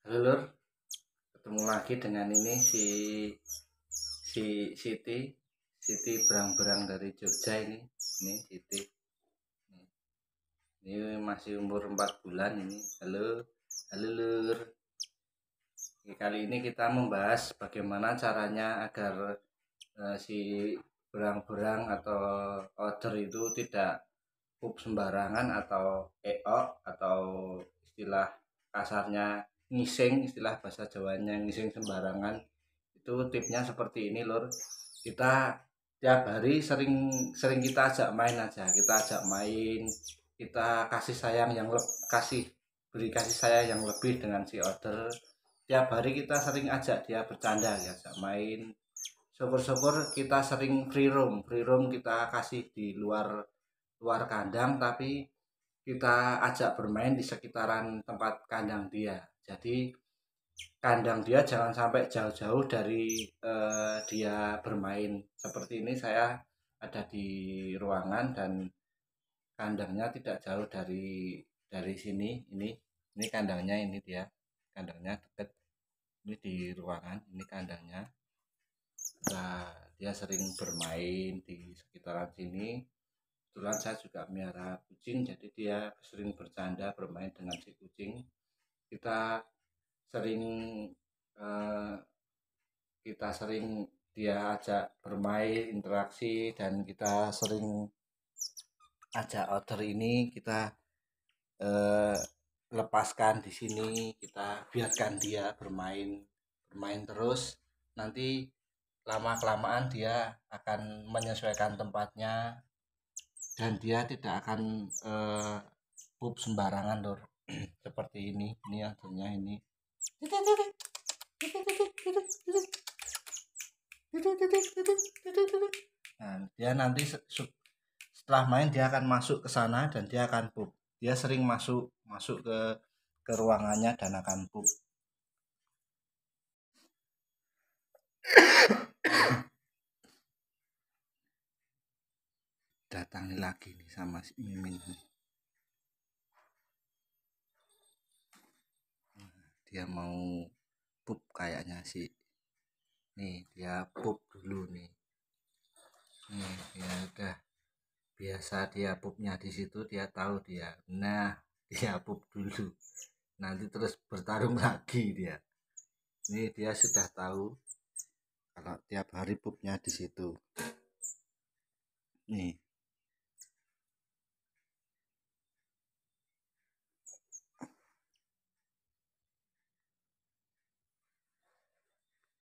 Halo Lur, ketemu lagi dengan ini si si Siti, Siti berang-berang dari Jogja ini, ini Siti. Ini masih umur 4 bulan ini. Halo, halo Lur. Kali ini kita membahas bagaimana caranya agar uh, si berang-berang atau order itu tidak pup sembarangan atau EO atau istilah kasarnya ngising istilah bahasa Jawanya ngising sembarangan itu tipnya seperti ini lor kita tiap hari sering sering kita ajak main aja kita ajak main kita kasih sayang yang lebih kasih beri kasih sayang yang lebih dengan si order tiap hari kita sering ajak dia bercanda ya ajak main syukur-syukur kita sering free room free room kita kasih di luar luar kandang tapi kita ajak bermain di sekitaran tempat kandang dia jadi kandang dia jangan sampai jauh-jauh dari uh, dia bermain. Seperti ini saya ada di ruangan dan kandangnya tidak jauh dari dari sini. Ini ini kandangnya ini dia. Kandangnya dekat ini di ruangan, ini kandangnya. Nah, dia sering bermain di sekitaran sini. Kebetulan saya juga miara kucing, jadi dia sering bercanda bermain dengan si kucing kita sering uh, kita sering dia ajak bermain interaksi dan kita sering ajak order ini kita uh, lepaskan di sini kita biarkan dia bermain bermain terus nanti lama kelamaan dia akan menyesuaikan tempatnya dan dia tidak akan uh, pup sembarangan lor seperti ini ini ya, hasilnya ini nah dia nanti setelah main dia akan masuk ke sana dan dia akan pup dia sering masuk masuk ke ke ruangannya dan akan pup datangi lagi nih sama si Mimin dia mau pup kayaknya sih nih dia pup dulu nih nih dia ya udah biasa dia pupnya di situ dia tahu dia nah dia pup dulu nanti terus bertarung lagi dia ini dia sudah tahu kalau tiap hari pupnya di situ nih